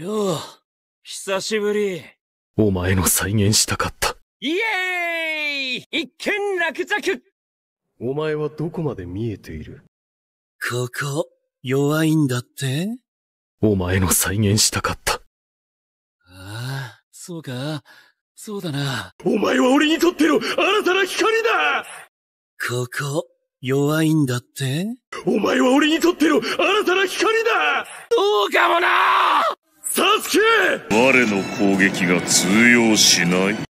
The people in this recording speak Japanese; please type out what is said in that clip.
よう、久しぶり。お前の再現したかった。イエーイ一見落着お前はどこまで見えているここ、弱いんだってお前の再現したかった。ああ、そうか。そうだな。お前は俺にとっての新たな光だここ、弱いんだってお前は俺にとっての新たな光だどうかもな我の攻撃が通用しない